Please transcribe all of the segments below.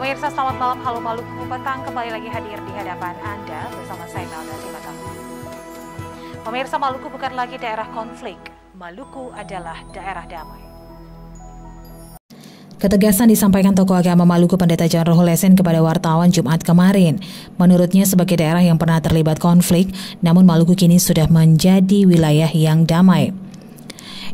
Pemirsa selamat malam, halo Maluku petang kembali lagi hadir di hadapan Anda bersama saya Melda Simatang. Pemirsa Maluku bukan lagi daerah konflik, Maluku adalah daerah damai. Ketegasan disampaikan tokoh agama Maluku Pendeta John Roholesen kepada wartawan Jumat kemarin. Menurutnya sebagai daerah yang pernah terlibat konflik, namun Maluku kini sudah menjadi wilayah yang damai.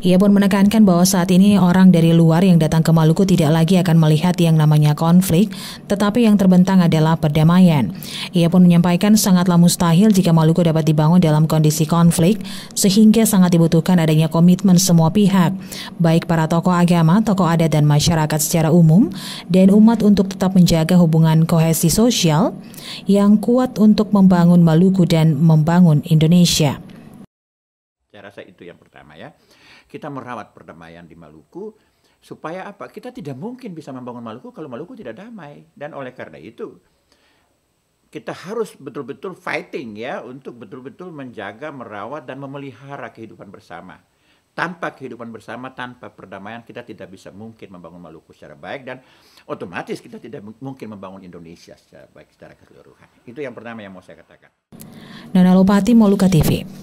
Ia pun menekankan bahwa saat ini orang dari luar yang datang ke Maluku tidak lagi akan melihat yang namanya konflik, tetapi yang terbentang adalah perdamaian. Ia pun menyampaikan sangatlah mustahil jika Maluku dapat dibangun dalam kondisi konflik, sehingga sangat dibutuhkan adanya komitmen semua pihak, baik para tokoh agama, tokoh adat dan masyarakat secara umum, dan umat untuk tetap menjaga hubungan kohesi sosial yang kuat untuk membangun Maluku dan membangun Indonesia. Saya rasa itu yang pertama ya. Kita merawat perdamaian di Maluku supaya apa? Kita tidak mungkin bisa membangun Maluku kalau Maluku tidak damai. Dan oleh karena itu kita harus betul-betul fighting ya untuk betul-betul menjaga, merawat dan memelihara kehidupan bersama. Tanpa kehidupan bersama, tanpa perdamaian kita tidak bisa mungkin membangun Maluku secara baik dan otomatis kita tidak mungkin membangun Indonesia secara baik secara keseluruhan. Itu yang pertama yang mau saya katakan. Nana Lopati Moluka TV.